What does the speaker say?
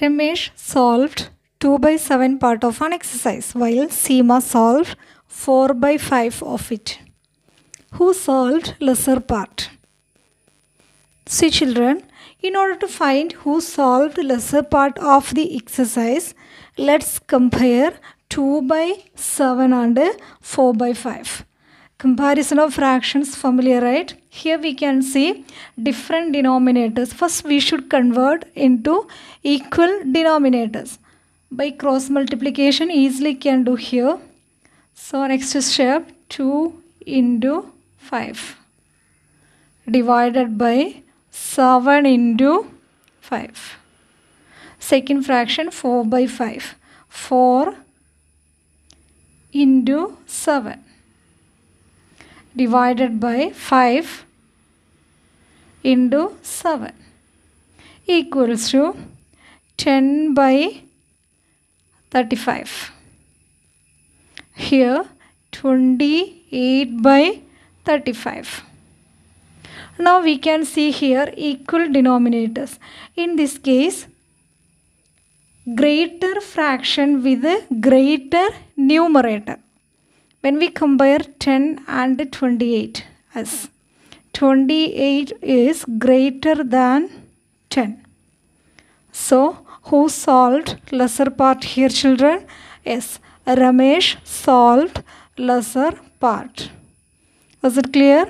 Ramesh solved 2 by 7 part of an exercise while Seema solved 4 by 5 of it. Who solved lesser part? See children, in order to find who solved lesser part of the exercise, let's compare 2 by 7 and 4 by 5 comparison of fractions familiar right here we can see different denominators first we should convert into equal denominators by cross multiplication easily can do here so next step 2 into 5 divided by 7 into 5 second fraction 4 by 5 4 into 7 divided by 5 into 7 equals to 10 by 35. Here 28 by 35. Now we can see here equal denominators. In this case, greater fraction with a greater numerator when we compare 10 and 28 as 28 is greater than 10 so who solved lesser part here children yes ramesh solved lesser part was it clear